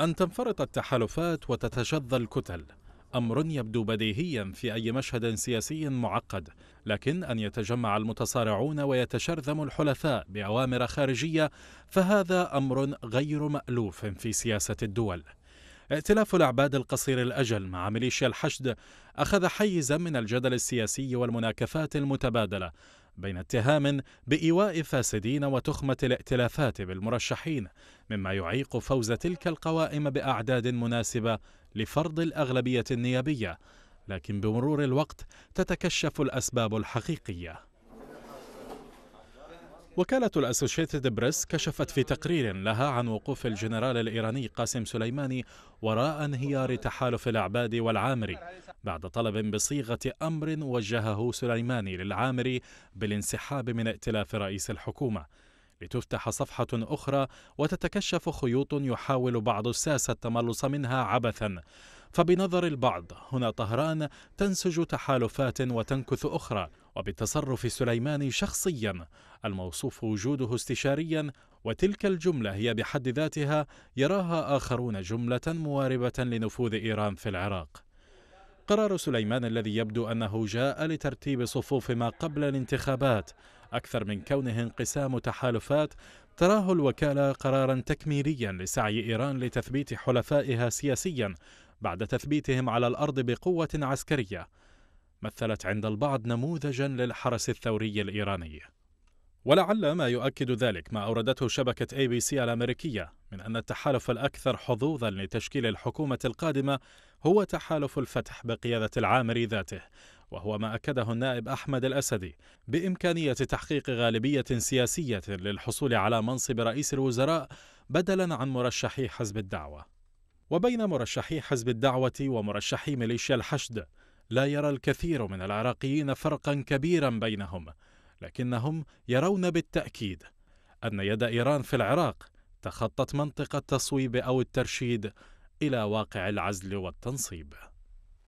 أن تنفرط التحالفات وتتشظى الكتل أمر يبدو بديهيا في أي مشهد سياسي معقد لكن أن يتجمع المتصارعون ويتشرذم الحلفاء بأوامر خارجية فهذا أمر غير مألوف في سياسة الدول ائتلاف الأعباد القصير الأجل مع ميليشيا الحشد أخذ حيزا من الجدل السياسي والمناكفات المتبادلة بين اتهام بإيواء فاسدين وتخمة الائتلافات بالمرشحين مما يعيق فوز تلك القوائم بأعداد مناسبة لفرض الأغلبية النيابية لكن بمرور الوقت تتكشف الأسباب الحقيقية وكالة الأسوشيتد بريس كشفت في تقرير لها عن وقوف الجنرال الإيراني قاسم سليماني وراء انهيار تحالف العباد والعامري بعد طلب بصيغة أمر وجهه سليماني للعامري بالانسحاب من ائتلاف رئيس الحكومة لتفتح صفحة أخرى وتتكشف خيوط يحاول بعض الساسة التملص منها عبثا فبنظر البعض هنا طهران تنسج تحالفات وتنكث أخرى وبتصرف سليماني شخصيا الموصوف وجوده استشاريا وتلك الجملة هي بحد ذاتها يراها آخرون جملة مواربة لنفوذ إيران في العراق قرار سليمان الذي يبدو أنه جاء لترتيب صفوف ما قبل الانتخابات أكثر من كونه انقسام تحالفات تراه الوكالة قرارا تكميليا لسعي إيران لتثبيت حلفائها سياسيا بعد تثبيتهم على الأرض بقوة عسكرية مثلت عند البعض نموذجا للحرس الثوري الإيراني ولعل ما يؤكد ذلك ما أوردته شبكة اي بي سي الأمريكية من أن التحالف الأكثر حظوظا لتشكيل الحكومة القادمة هو تحالف الفتح بقيادة العامري ذاته وهو ما أكده النائب أحمد الأسدي بإمكانية تحقيق غالبية سياسية للحصول على منصب رئيس الوزراء بدلا عن مرشحي حزب الدعوة وبين مرشحي حزب الدعوة ومرشحي ميليشيا الحشد لا يرى الكثير من العراقيين فرقا كبيرا بينهم لكنهم يرون بالتأكيد أن يد إيران في العراق تخطت منطقة التصويب أو الترشيد إلى واقع العزل والتنصيب